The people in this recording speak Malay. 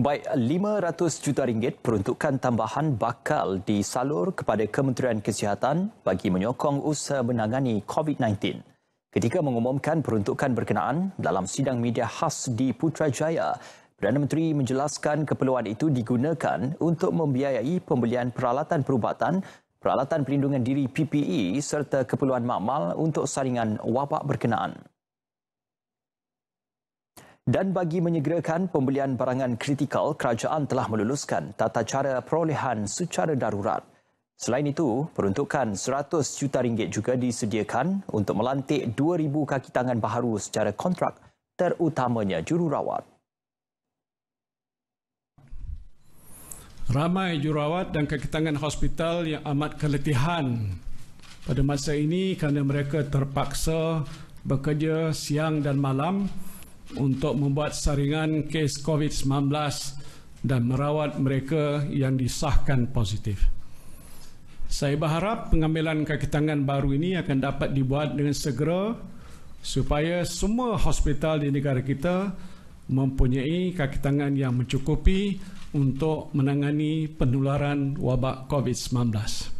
Baik, 500 juta ringgit peruntukan tambahan bakal disalur kepada Kementerian Kesihatan bagi menyokong usaha menangani COVID-19. Ketika mengumumkan peruntukan berkenaan dalam sidang media khas di Putrajaya, Perdana Menteri menjelaskan keperluan itu digunakan untuk membiayai pembelian peralatan perubatan, peralatan pelindungan diri PPE serta keperluan makmal untuk saringan wabak berkenaan. Dan bagi menyegerakan pembelian barangan kritikal, kerajaan telah meluluskan tata cara perolehan secara darurat. Selain itu, peruntukan RM100 juta ringgit juga disediakan untuk melantik 2,000 kaki tangan baharu secara kontrak, terutamanya jururawat. Ramai jururawat dan kaki tangan hospital yang amat keletihan pada masa ini kerana mereka terpaksa bekerja siang dan malam untuk membuat saringan kes COVID-19 dan merawat mereka yang disahkan positif. Saya berharap pengambilan kaki tangan baru ini akan dapat dibuat dengan segera supaya semua hospital di negara kita mempunyai kaki tangan yang mencukupi untuk menangani penularan wabak COVID-19.